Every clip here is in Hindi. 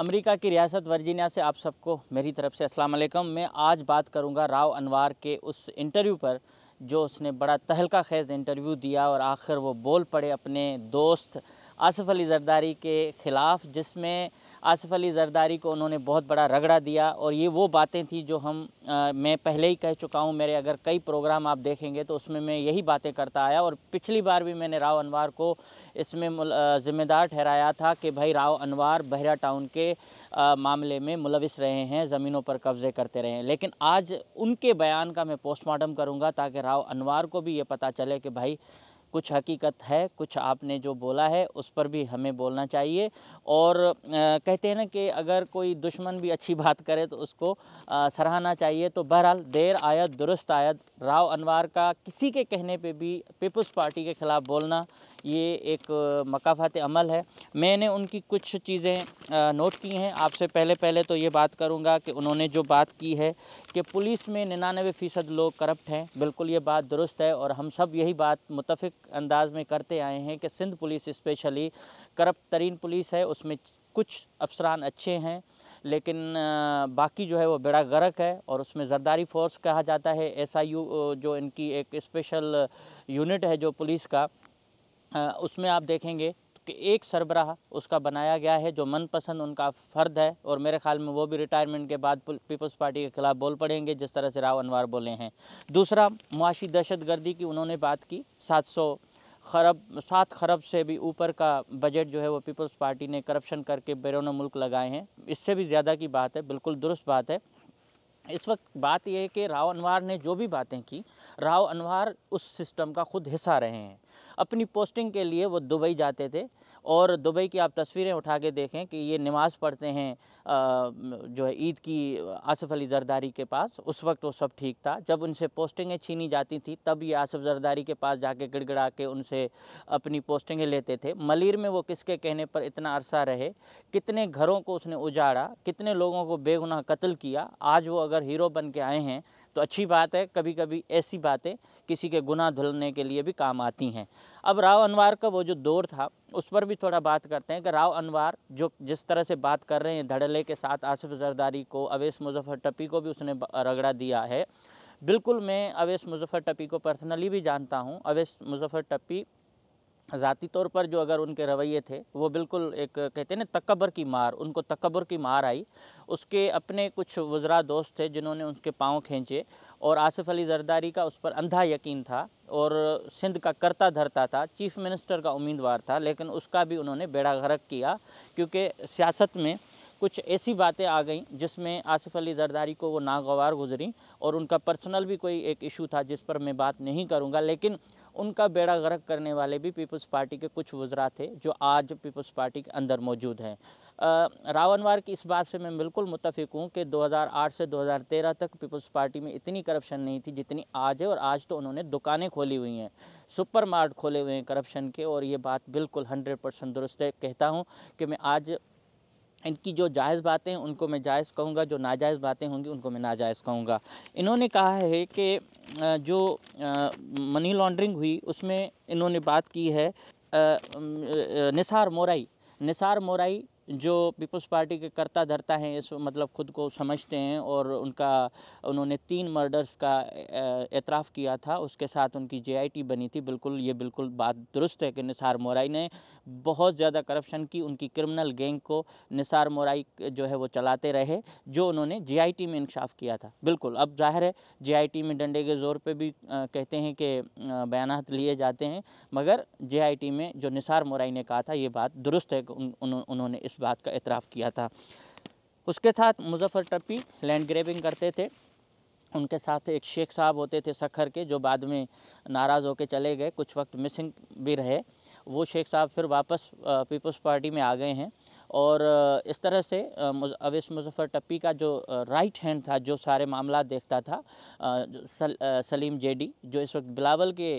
अमेरिका की रियासत वर्जीनिया से आप सबको मेरी तरफ से अस्सलाम वालेकुम मैं आज बात करूंगा राव अनवार के उस इंटरव्यू पर जो उसने बड़ा तहलका खेज़ इंटरव्यू दिया और आखिर वो बोल पड़े अपने दोस्त आसफ़ अली जरदारी के ख़िलाफ़ जिसमें आसिफ अली जरदारी को उन्होंने बहुत बड़ा रगड़ा दिया और ये वो बातें थी जो हम आ, मैं पहले ही कह चुका हूँ मेरे अगर कई प्रोग्राम आप देखेंगे तो उसमें मैं यही बातें करता आया और पिछली बार भी मैंने राव अनवार को इसमें ज़िम्मेदार ठहराया था कि भाई राव अनवार बहरा टाउन के आ, मामले में मुलविस रहे हैं ज़मीनों पर कब्ज़े करते रहे हैं लेकिन आज उनके बयान का मैं पोस्टमार्टम करूँगा ताकि राव अनवार को भी ये पता चले कि भाई कुछ हकीकत है कुछ आपने जो बोला है उस पर भी हमें बोलना चाहिए और आ, कहते हैं ना कि अगर कोई दुश्मन भी अच्छी बात करे तो उसको आ, सराहना चाहिए तो बहरहाल देर आयत दुरुस्त आयत राव अनवार का किसी के कहने पे भी पीपल्स पार्टी के ख़िलाफ़ बोलना ये एक मकाफात अमल है मैंने उनकी कुछ चीज़ें नोट की हैं आपसे पहले पहले तो ये बात करूँगा कि उन्होंने जो बात की है कि पुलिस में निन्यानवे फ़ीसद लोग करप्ट हैं बिल्कुल ये बात दुरुस्त है और हम सब यही बात मुतफ़िक अंदाज़ में करते आए हैं कि सिंध पुलिस इस्पेशली करप्ट तरीन पुलिस है उसमें कुछ अफसरान अच्छे हैं लेकिन बाकी जो है वो बेड़ा गर्क है और उसमें जरदारी फोर्स कहा जाता है एस जो इनकी एक स्पेशल यूनिट है जो पुलिस का उसमें आप देखेंगे कि एक सरबराह उसका बनाया गया है जो मनपसंद उनका फ़र्द है और मेरे ख्याल में वो भी रिटायरमेंट के बाद पीपल्स पार्टी के ख़िलाफ़ बोल पड़ेंगे जिस तरह से राव अनवार बोले हैं दूसरा मुआशी दहशत गर्दी की उन्होंने बात की सात सौ खरब सात खरब से भी ऊपर का बजट जो है वो पीपल्स पार्टी ने करप्शन करके बैरून मुल्क लगाए हैं इससे भी ज़्यादा की बात है बिल्कुल दुरुस्त बात है इस वक्त बात यह है कि राव अनवार ने जो भी बातें की राव अनवार उस सिस्टम का खुद हिस्सा रहे हैं अपनी पोस्टिंग के लिए वो दुबई जाते थे और दुबई की आप तस्वीरें उठा के देखें कि ये नमाज़ पढ़ते हैं जो है ईद की आसफ़ अली जरदारी के पास उस वक्त वो सब ठीक था जब उनसे पोस्टिंगें छीनी जाती थी तब ये आसफ़ जरदारी के पास जाके गिड़गड़ा के उनसे अपनी पोस्टिंगें लेते थे मलिर में वो किसके कहने पर इतना अरसा रहे कितने घरों को उसने उजाड़ा कितने लोगों को बेगुनाह कत्ल किया आज वो अगर हीरो बन के आए हैं तो अच्छी बात है कभी कभी ऐसी बातें किसी के गुनाह धुलने के लिए भी काम आती हैं अब राव अनवार का वो जो दौर था उस पर भी थोड़ा बात करते हैं कि राव अनवार जो जिस तरह से बात कर रहे हैं धड़ले के साथ आसिफ जरदारी को अवेश मुजफ्फर टपी को भी उसने रगड़ा दिया है बिल्कुल मैं अवेश मुजफ्फर टपी को पर्सनली भी जानता हूँ अवेश मुजफ्फर टपी ज़ाती तौर पर जो अगर उनके रवैये थे वो बिल्कुल एक कहते हैं ना तकबर की मार उनको तकबर की मार आई उसके अपने कुछ वज्रा दोस्त थे जिन्होंने उसके पाँव खींचे और आसिफ अली जरदारी का उस पर अंधा यकीन था और सिंध का करता धरता था चीफ मिनिस्टर का उम्मीदवार था लेकिन उसका भी उन्होंने बेड़ा गर्क किया क्योंकि सियासत में कुछ ऐसी बातें आ गई जिसमें आसिफ अली जरदारी को वो नागवार गुजरी और उनका पर्सनल भी कोई एक इशू था जिस पर मैं बात नहीं करूँगा लेकिन उनका बेड़ा गर्क करने वाले भी पीपल्स पार्टी के कुछ वज्रा थे जो आज पीपल्स पार्टी के अंदर मौजूद हैं रावनवार की इस बात से मैं बिल्कुल मुतफिक हूँ कि 2008 से 2013 तक पीपल्स पार्टी में इतनी करप्शन नहीं थी जितनी आज है और आज तो उन्होंने दुकानें खोली हुई हैं सुपर मार्ट खोले हुए हैं करप्शन के और ये बात बिल्कुल हंड्रेड परसेंट दुरुस्त कहता हूँ कि मैं आज इनकी जो जायज़ बातें हैं उनको मैं जायज़ कहूँगा जो नाजायज़ बातें होंगी उनको मैं नाजायज़ कहूँगा इन्होंने कहा है कि जो मनी लॉन्ड्रिंग हुई उसमें इन्होंने बात की है निसार मोराई निसार मोराई जो पीपल्स पार्टी के करता धरता हैं इस मतलब खुद को समझते हैं और उनका उन्होंने तीन मर्डर्स का एतराफ़ किया था उसके साथ उनकी जेआईटी बनी थी बिल्कुल ये बिल्कुल बात दुरुस्त है कि निसार मोराई ने बहुत ज़्यादा करप्शन की उनकी क्रिमिनल गैंग को निसार मोराई जो है वो चलाते रहे जो उन्होंने जे में इंकशाफ किया था बिल्कुल अब जाहिर है जे में डंडे के ज़ोर पर भी कहते हैं कि बयान लिए जाते हैं मगर जे में जो निसार मोराई ने कहा था ये बात दुरुस्त है उन, उन्होंने इस बात का इतराफ़ किया था उसके साथ मुजफ्फ़र टप्पी लैंड ग्रेबिंग करते थे उनके साथ एक शेख साहब होते थे सखर के जो बाद में नाराज़ होकर चले गए कुछ वक्त मिसिंग भी रहे वो शेख साहब फिर वापस पीपल्स पार्टी में आ गए हैं और इस तरह से अवैस मुजफ्फ़र टप्पी का जो राइट हैंड था जो सारे मामला देखता था सल, सलीम जेडी जो इस वक्त बिलावल के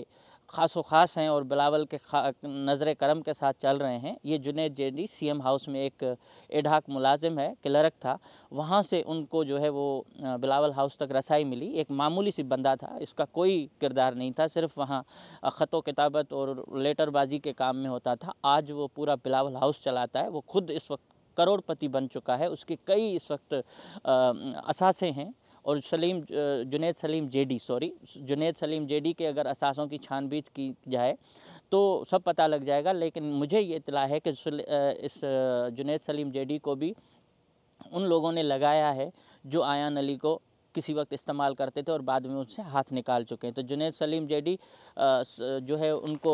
खास व खास हैं और बिलावल के नज़र करम के साथ चल रहे हैं ये जुनेद सी सीएम हाउस में एक एडाक मुलाजिम है क्लर्क था वहाँ से उनको जो है वो बिलावल हाउस तक रसाई मिली एक मामूली सी बंदा था इसका कोई किरदार नहीं था सिर्फ वहाँ ख़त किताबत और लेटरबाजी के काम में होता था आज वो पूरा बिलावल हाउस चलाता है वो खुद इस वक्त करोड़पति बन चुका है उसके कई इस वक्त असासे हैं और Saleem Junaid Saleem JD sorry Junaid Saleem JD के अगर असासों की छानबीन की जाए तो सब पता लग जाएगा लेकिन मुझे ये इतला है कि इस जुनेद सलीम जेडी को भी उन लोगों ने लगाया है जो आयान अली को किसी वक्त इस्तेमाल करते थे और बाद में उनसे हाथ निकाल चुके हैं तो जुनेद सलीम जेडी जो है उनको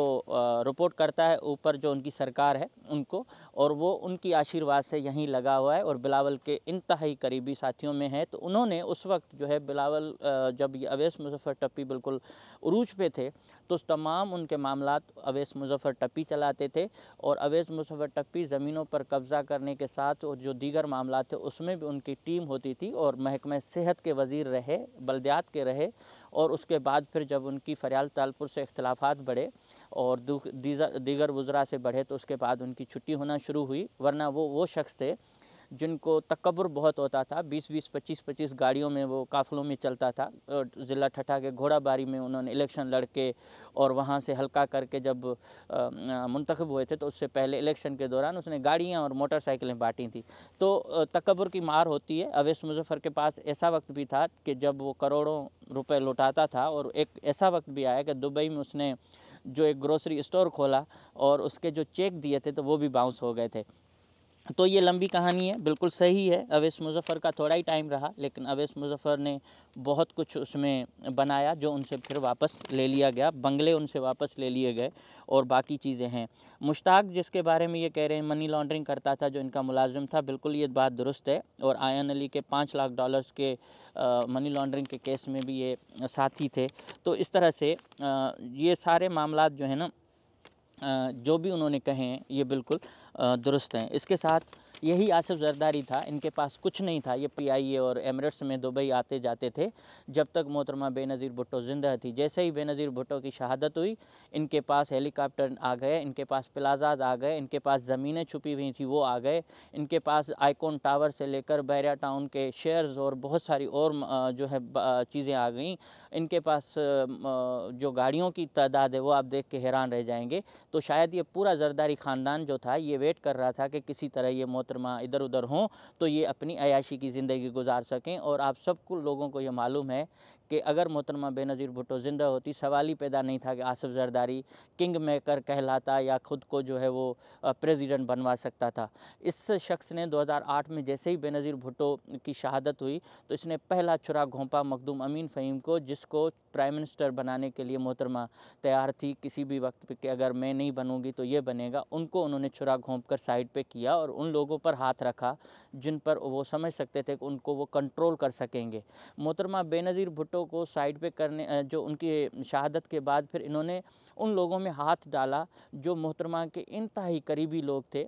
रिपोर्ट करता है ऊपर जो उनकी सरकार है उनको और वो उनकी आशीर्वाद से यहीं लगा हुआ है और बिलावल के इंतहाई करीबी साथियों में है तो उन्होंने उस वक्त जो है बिलावल जब ये अवैस मुजफ्फ़र टप्पी बिल्कुल उरूज पे थे तो तमाम उनके मामला अवैस मुजफ्फ़र टप्पी चलाते थे और अवैस मुजफ्फ़र टप्पी ज़मीनों पर कब्ज़ा करने के साथ और जो दीगर मामला थे उसमें भी उनकी टीम होती थी और महकमे सेहत के वजी नज़ीर रहे बल्दियात के रहे और उसके बाद फिर जब उनकी फरियाल तालपुर से इख्तलाफात बढ़े और दीगर वज़रा से बढ़े तो उसके बाद उनकी छुट्टी होना शुरू हुई वरना वो वो शख्स थे जिनको तकबर बहुत होता था 20-20, 25-25 गाड़ियों में वो काफलों में चलता था ज़िला ठठा के घोड़ाबारी में उन्होंने इलेक्शन लड़के और वहाँ से हल्का करके जब मुंतखब हुए थे तो उससे पहले इलेक्शन के दौरान उसने गाड़ियाँ और मोटरसाइकिलें बांटी थी तो तकबर की मार होती है अवैस मुजफ़र के पास ऐसा वक्त भी था कि जब वो करोड़ों रुपये लुटाता था और एक ऐसा वक्त भी आया कि दुबई में उसने जो एक ग्रोसरी स्टोर खोला और उसके जो चेक दिए थे तो वो भी बाउंस हो गए थे तो ये लंबी कहानी है बिल्कुल सही है अवेश मुजफ़र का थोड़ा ही टाइम रहा लेकिन अवेश मुजफ़र ने बहुत कुछ उसमें बनाया जो उनसे फिर वापस ले लिया गया बंगले उनसे वापस ले लिए गए और बाकी चीज़ें हैं मुश्ताक जिसके बारे में ये कह रहे हैं मनी लॉन्ड्रिंग करता था जो इनका मुलाजिम था बिल्कुल ये बात दुरुस्त है और आयन अली के पाँच लाख डॉलर्स के आ, मनी लॉन्ड्रिंग के केस में भी ये साथी थे तो इस तरह से आ, ये सारे मामला जो है ना जो भी उन्होंने कहे हैं ये बिल्कुल दुरुस्त हैं इसके साथ यही आसिफ जरदारी था इनके पास कुछ नहीं था ये पी और एमरेट्स में दुबई आते जाते थे जब तक मोहतरमा बेनज़ीर भुट्टो ज़िंदा थी जैसे ही बेनज़ीर भुट्टो की शहादत हुई इनके पास हेलीकॉप्टर आ गए इनके पास प्लाजाज आ गए इनके पास ज़मीनें छुपी हुई थी वो आ गए इनके पास आइकॉन टावर से लेकर बैरा टाउन के शेयर्स और बहुत सारी और जो है चीज़ें आ गई इनके पास जो गाड़ियों की तादाद है वो आप देख के हैरान रह जाएंगे तो शायद ये पूरा जरदारी ख़ानदान जो था ये वेट कर रहा था कि किसी तरह ये मोहतर मोहतरमा इधर उधर हों तो ये अपनी अयाशी की ज़िंदगी गुजार सकें और आप सबको लोगों को ये मालूम है कि अगर मोहतरमा बेनज़ीर भुटो ज़िंदा होती सवाल ही पैदा नहीं था कि आसिफ जरदारी किंग मेकर कहलाता या ख़ुद को जो है वो प्रेसिडेंट बनवा सकता था इस शख्स ने 2008 में जैसे ही बेनज़ीर भुटो की शहादत हुई तो इसने पहला छुरा घोंपा मखदूम अमीन फ़हीम को जिसको प्राइम मिनिस्टर बनाने के लिए मोहतरमा तैयार थी किसी भी वक्त कि अगर मैं नहीं बनूँगी तो ये बनेगा उनको उन्होंने छुरा घोंप कर साइड पर किया और उन लोगों पर हाथ रखा जिन पर वो समझ सकते थे कि उनको वो कंट्रोल कर सकेंगे मोहतरमा बेनज़ीर भुटो गिरफ्तों को साइड पे करने जो उनकी शहादत के बाद फिर इन्होंने उन लोगों में हाथ डाला जो मोहतरमा के इनतहा करीबी लोग थे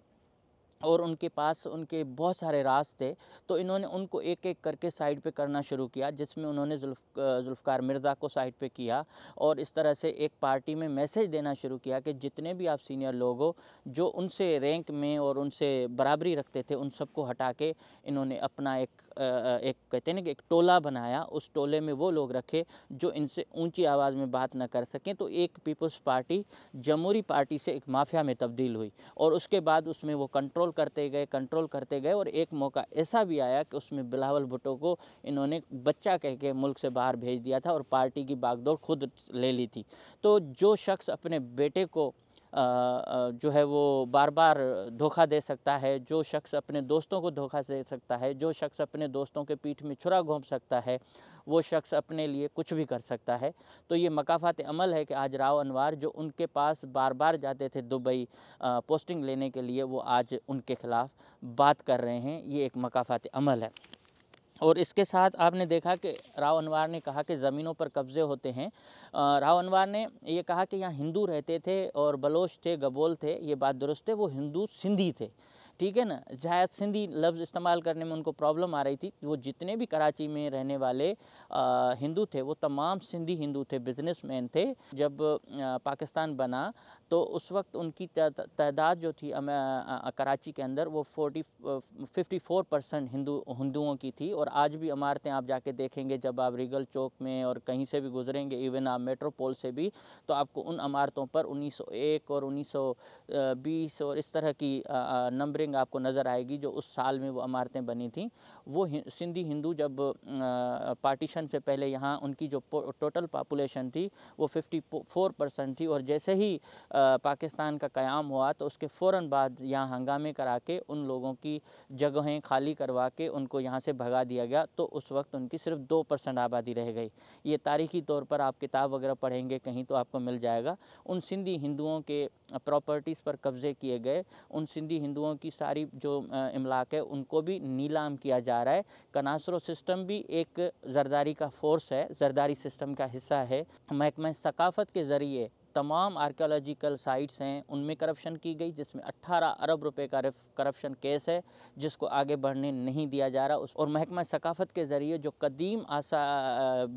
और उनके पास उनके बहुत सारे राज थे तो इन्होंने उनको एक एक करके साइड पे करना शुरू किया जिसमें उन्होंने जुल्फ़ार मिर्ज़ा को साइड पे किया और इस तरह से एक पार्टी में मैसेज देना शुरू किया कि जितने भी आप सीनियर लोग हो जो उनसे रैंक में और उनसे बराबरी रखते थे उन सबको हटा के इन्होंने अपना एक एक कहते हैं ना कि एक टोला बनाया उस टोले में वो लोग रखे जो इनसे ऊंची आवाज़ में बात ना कर सकें तो एक पीपल्स पार्टी जमहूरी पार्टी से एक माफिया में तब्दील हुई और उसके बाद उसमें वो कंट्रोल कंट्रोल करते गए कंट्रोल करते गए और एक मौका ऐसा भी आया कि उसमें बिलावल भुट्टो को इन्होंने बच्चा कह के मुल्क से बाहर भेज दिया था और पार्टी की बागदौड़ खुद ले ली थी तो जो शख्स अपने बेटे को जो है वो बार बार धोखा दे सकता है जो शख्स अपने दोस्तों को धोखा दे सकता है जो शख्स अपने दोस्तों के पीठ में छुरा घोंप सकता है वो शख्स अपने लिए कुछ भी कर सकता है तो ये मकाफात अमल है कि आज राव अनवार जो उनके पास बार बार जाते थे दुबई पोस्टिंग लेने के लिए वो आज उनके ख़िलाफ़ बात कर रहे हैं ये एक मकाफात अमल है और इसके साथ आपने देखा कि राव अनवार ने कहा कि ज़मीनों पर कब्ज़े होते हैं राव अनवार ने ये कहा कि यहाँ हिंदू रहते थे और बलोच थे गबोल थे ये बात दुरुस्त है वो हिंदू सिंधी थे ठीक है ना जायद सिंधी लफ्ज़ इस्तेमाल करने में उनको प्रॉब्लम आ रही थी वो जितने भी कराची में रहने वाले हिंदू थे वो तमाम सिंधी हिंदू थे मैन थे जब पाकिस्तान बना तो उस वक्त उनकी तादाद जो थी आ, कराची के अंदर वो forty fifty four percent Hindu हिंदुओं की थी और आज भी इमारतें आप जाके देखेंगे जब आप रिगल चौक में और कहीं से भी गुजरेंगे इवन आप मेट्रोपोल से भी तो आपको उन इमारतों पर 1901 और 1920 और इस तरह की नंबर पिक्चरिंग आपको नज़र आएगी जो उस साल में वो इमारतें बनी थी वो सिंधी हिंदू जब पार्टीशन से पहले यहाँ उनकी जो टोटल पॉपुलेशन थी वो 54 परसेंट थी और जैसे ही पाकिस्तान का क़्याम हुआ तो उसके फ़ौर बाद यहाँ हंगामे करा के उन लोगों की जगहें खाली करवा के उनको यहाँ से भगा दिया गया तो उस वक्त उनकी सिर्फ दो परसेंट आबादी रह गई ये तारीखी तौर पर आप किताब वगैरह पढ़ेंगे कहीं तो आपको मिल जाएगा उन सिंधी हिंदुओं के प्रॉपर्टीज़ पर कब्ज़े किए गए उन सिंधी हिंदुओं की सारी जो इमलाक है उनको भी नीलाम किया जा रहा है कनासरो सिस्टम भी एक जरदारी का फोर्स है जरदारी सिस्टम का हिस्सा है महकमा सकाफत के ज़रिए तमाम आर्कियोलॉजिकल साइट्स हैं उनमें करप्शन की गई जिसमें 18 अरब रुपए का करप्शन केस है जिसको आगे बढ़ने नहीं दिया जा रहा उस और महकमा सकाफत के ज़रिए जो कदीम आशा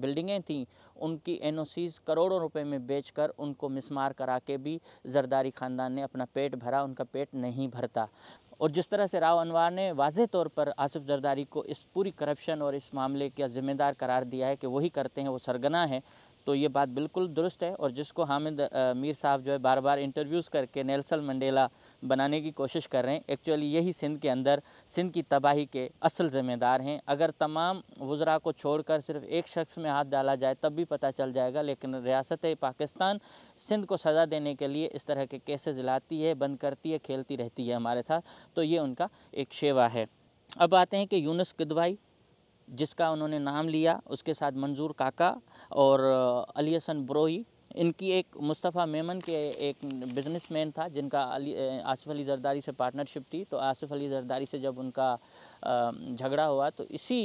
बिल्डिंगें थी उनकी एन करोड़ों रुपए में बेचकर उनको मिसमार करा के भी जरदारी ख़ानदान ने अपना पेट भरा उनका पेट नहीं भरता और जिस तरह से राव अनवार ने वाज तौर पर आसिफ जरदारी को इस पूरी करप्शन और इस मामले का ज़िम्मेदार करार दिया है कि वही करते हैं वो सरगना है तो ये बात बिल्कुल दुरुस्त है और जिसको हामिद मीर साहब जो है बार बार इंटरव्यूज़ करके नेल्सन मंडेला बनाने की कोशिश कर रहे हैं एक्चुअली यही सिंध के अंदर सिंध की तबाही के असल ज़िम्मेदार हैं अगर तमाम वज़रा को छोड़कर सिर्फ एक शख्स में हाथ डाला जाए तब भी पता चल जाएगा लेकिन रियासत पाकिस्तान सिंध को सज़ा देने के लिए इस तरह के केसेज लाती है बंद करती है खेलती रहती है हमारे साथ तो ये उनका एक शेवा है अब आते हैं कि यूनस किदवाई जिसका उन्होंने नाम लिया उसके साथ मंजूर काका और हसन ब्रोही इनकी एक मुस्तफ़ा मेमन के एक बिजनेसमैन था जिनका अली आसिफ अली जरदारी से पार्टनरशिप थी तो आसिफ अली जरदारी से जब उनका झगड़ा हुआ तो इसी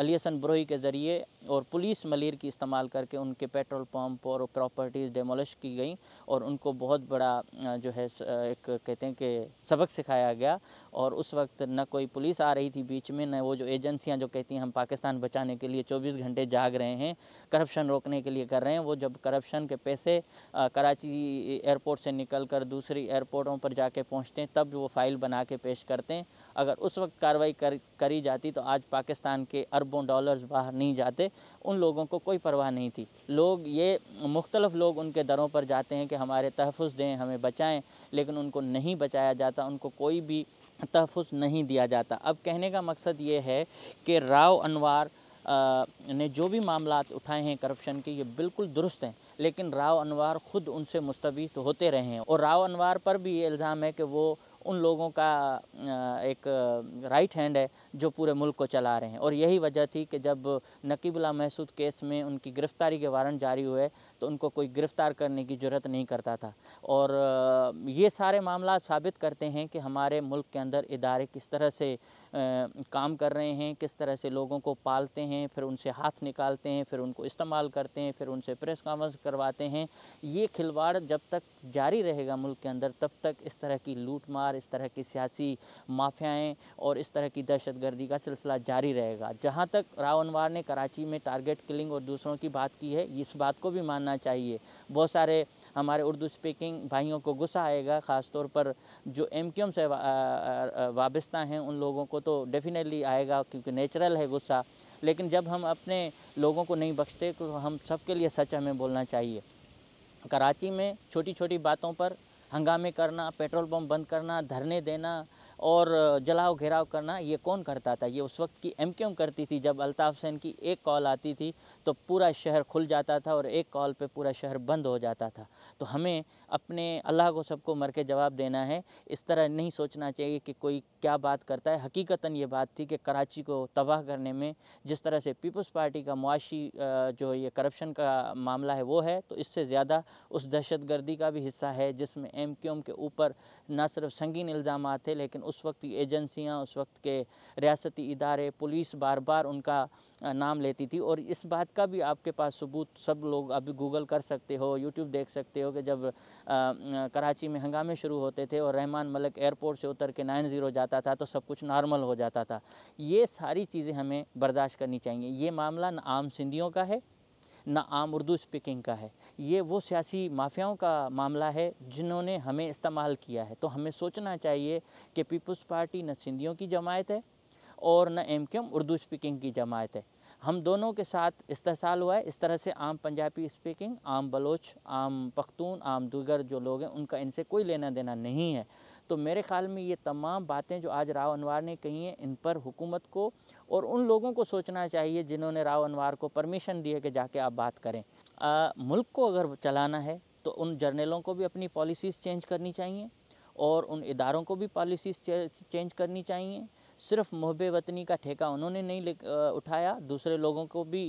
हसन ब्रोही के ज़रिए और पुलिस मलिर की इस्तेमाल करके उनके पेट्रोल पंप और प्रॉपर्टीज़ डेमोलिश की गई और उनको बहुत बड़ा जो है एक कहते हैं कि सबक सिखाया गया और उस वक्त न कोई पुलिस आ रही थी बीच में न वो जो एजेंसियां जो कहती हैं हम पाकिस्तान बचाने के लिए 24 घंटे जाग रहे हैं करप्शन रोकने के लिए कर रहे हैं वो जब करप्शन के पैसे कराची एयरपोर्ट से निकल कर दूसरी एयरपोर्टों पर जाके पहुँचते हैं तब वो फाइल बना के पेश करते हैं अगर उस वक्त कार्रवाई कर, करी जाती तो आज पाकिस्तान के अरबों डॉलर्स बाहर नहीं जाते उन लोगों को कोई परवाह नहीं थी लोग ये मुख्तलफ़ लोग उनके दरों पर जाते हैं कि हमारे तहफ़ दें हमें बचाएं लेकिन उनको नहीं बचाया जाता उनको कोई भी तहफ़ नहीं दिया जाता अब कहने का मकसद ये है कि राव अनवार आ, ने जो भी मामला उठाए हैं करप्शन के ये बिल्कुल दुरुस्त हैं लेकिन राव अनवार ख़ुद उनसे मुस्तवित होते रहे हैं और राव अनवार पर भी ये इल्ज़ाम है कि वो उन लोगों का एक राइट हैंड है जो पूरे मुल्क को चला रहे हैं और यही वजह थी कि जब नकीबुल्ला महसूद केस में उनकी गिरफ़्तारी के वारंट जारी हुए तो उनको कोई गिरफ़्तार करने की ज़रूरत नहीं करता था और ये सारे मामला साबित करते हैं कि हमारे मुल्क के अंदर इदारे किस तरह से काम कर रहे हैं किस तरह से लोगों को पालते हैं फिर उनसे हाथ निकालते हैं फिर उनको इस्तेमाल करते हैं फिर उनसे प्रेस कॉन्फ्रेंस करवाते हैं ये खिलवाड़ जब तक जारी रहेगा मुल्क के अंदर तब तक इस तरह की लूट मार इस तरह की सियासी माफियाएँ और इस तरह की दहशतगर्दी का सिलसिला जारी रहेगा जहाँ तक रावनवार ने कराची में टारगेट किलिंग और दूसरों की बात की है इस बात को भी मानना चाहिए बहुत सारे हमारे उर्दू स्पीकिंग भाइयों को गुस्सा आएगा ख़ास तौर पर जो एम क्यू एम से वाबस्ता हैं उन लोगों को तो डेफिनेटली आएगा क्योंकि नेचुरल है गुस्सा लेकिन जब हम अपने लोगों को नहीं बख्शते तो हम सब के लिए सच हमें बोलना चाहिए कराची में छोटी छोटी बातों पर हंगामे करना पेट्रोल पम्प बंद करना धरने देना और जलाओ घेराव करना ये कौन करता था ये उस वक्त की एम करती थी जब अल्ताफ़ हुसैन की एक कॉल आती थी तो पूरा शहर खुल जाता था और एक कॉल पे पूरा शहर बंद हो जाता था तो हमें अपने अल्लाह को सबको मर के जवाब देना है इस तरह नहीं सोचना चाहिए कि कोई क्या बात करता है हकीकता ये बात थी कि कराची को तबाह करने में जिस तरह से पीपल्स पार्टी का मुआशी जो ये करप्शन का मामला है वो है तो इससे ज़्यादा उस दहशत का भी हिस्सा है जिसमें एम के ऊपर ना सिर्फ संगीन इल्ज़ाम थे लेकिन उस वक्त की एजेंसियाँ उस वक्त के रियासती इदारे पुलिस बार बार उनका नाम लेती थी और इस बात का भी आपके पास सबूत सब लोग अभी गूगल कर सकते हो यूट्यूब देख सकते हो कि जब आ, कराची में हंगामे शुरू होते थे और रहमान मलिक एयरपोर्ट से उतर के नाइन ज़ीरो जाता था तो सब कुछ नॉर्मल हो जाता था ये सारी चीज़ें हमें बर्दाश्त करनी चाहिए ये मामला आम सिंधियों का है ना आम उर्दू स्पीकिंग का है ये वो सियासी माफियाओं का मामला है जिन्होंने हमें इस्तेमाल किया है तो हमें सोचना चाहिए कि पीपल्स पार्टी न सिंधियों की जमायत है और न एम एम उर्दू स्पीकिंग की जमायत है हम दोनों के साथ इस्तेसाल हुआ है इस तरह से आम पंजाबी स्पीकिंग आम बलोच आम पख्तून आम दूगर जो लोग हैं उनका इनसे कोई लेना देना नहीं है तो मेरे ख्याल में ये तमाम बातें जो आज राव अनवार ने कही हैं इन पर हुकूमत को और उन लोगों को सोचना चाहिए जिन्होंने राव अनवार को परमिशन दी है कि जाके आप बात करें आ, मुल्क को अगर चलाना है तो उन जर्नलों को भी अपनी पॉलिसीज़ चेंज करनी चाहिए और उन इदारों को भी पॉलिसीज़ चेंज करनी चाहिए सिर्फ मोहब वतनी का ठेका उन्होंने नहीं उठाया दूसरे लोगों को भी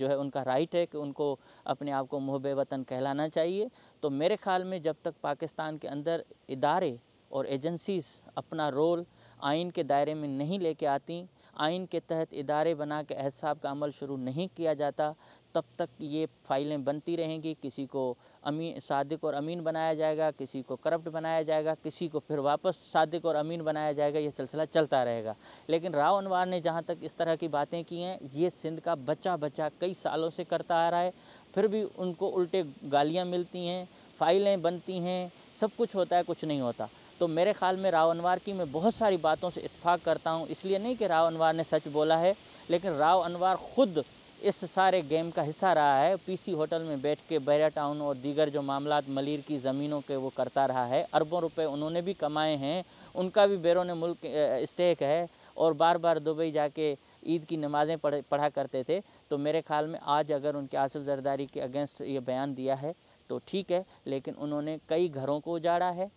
जो है उनका राइट है कि उनको अपने आप को मोहब वतन कहलाना चाहिए तो मेरे ख्याल में जब तक पाकिस्तान के अंदर इदारे और एजेंसीज़ अपना रोल आइन के दायरे में नहीं लेके आती आइन के तहत इदारे बना के एहसाब का अमल शुरू नहीं किया जाता तब तक ये फाइलें बनती रहेंगी किसी को अमी सादिक और अमीन बनाया जाएगा किसी को करप्ट बनाया जाएगा किसी को फिर वापस सादिक और अमीन बनाया जाएगा ये सिलसिला चलता रहेगा लेकिन राव अनवार ने जहाँ तक इस तरह की बातें की हैं ये सिंध का बचा बचा कई सालों से करता आ रहा है फिर भी उनको उल्टे गालियाँ मिलती हैं फाइलें बनती हैं सब कुछ होता है कुछ नहीं होता तो मेरे ख्याल में राव अनवार की मैं बहुत सारी बातों से इतफाक़ करता हूँ इसलिए नहीं कि राव अनवर ने सच बोला है लेकिन राव अनवर ख़ुद इस सारे गेम का हिस्सा रहा है पीसी होटल में बैठ के बैरा टाउन और दीगर जो मामला मलिर की ज़मीनों के वो करता रहा है अरबों रुपए उन्होंने भी कमाए हैं उनका भी बैरून मुल्क स्टेक है और बार बार दुबई जाके ईद की नमाज़ें पढ़ पढ़ा करते थे तो मेरे ख्याल में आज अगर उनके आसफ़ जरदारी के अगेंस्ट ये बयान दिया है तो ठीक है लेकिन उन्होंने कई घरों को उजाड़ा है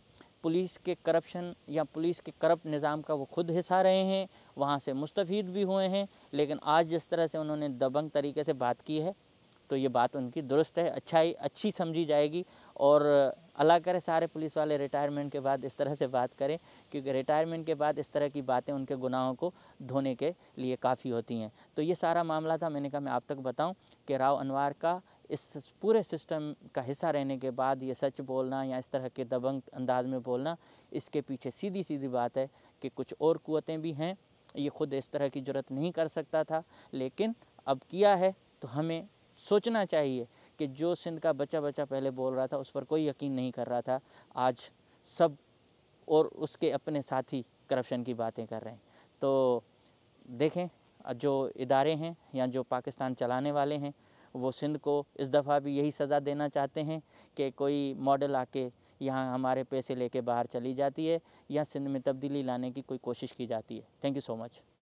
पुलिस के करप्शन या पुलिस के करप्ट निज़ाम का वो खुद हिस्सा रहे हैं वहाँ से मुस्तफ़ भी हुए हैं लेकिन आज जिस तरह से उन्होंने दबंग तरीके से बात की है तो ये बात उनकी दुरुस्त है अच्छाई अच्छी समझी जाएगी और अल्लाह करे सारे पुलिस वाले रिटायरमेंट के बाद इस तरह से बात करें क्योंकि रिटायरमेंट के बाद इस तरह की बातें उनके गुनाहों को धोने के लिए काफ़ी होती हैं तो ये सारा मामला था मैंने कहा मैं आप तक बताऊं कि राव अनवार का इस पूरे सिस्टम का हिस्सा रहने के बाद ये सच बोलना या इस तरह के दबंग अंदाज में बोलना इसके पीछे सीधी सीधी बात है कि कुछ और कुतें भी हैं ये खुद इस तरह की जरूरत नहीं कर सकता था लेकिन अब किया है तो हमें सोचना चाहिए कि जो सिंध का बच्चा बच्चा पहले बोल रहा था उस पर कोई यकीन नहीं कर रहा था आज सब और उसके अपने साथी करप्शन की बातें कर रहे हैं तो देखें जो इदारे हैं या जो पाकिस्तान चलाने वाले हैं वो सिंध को इस दफ़ा भी यही सज़ा देना चाहते हैं कि कोई मॉडल आके यहाँ हमारे पैसे लेके बाहर चली जाती है या सिंध में तब्दीली लाने की कोई कोशिश की जाती है थैंक यू सो मच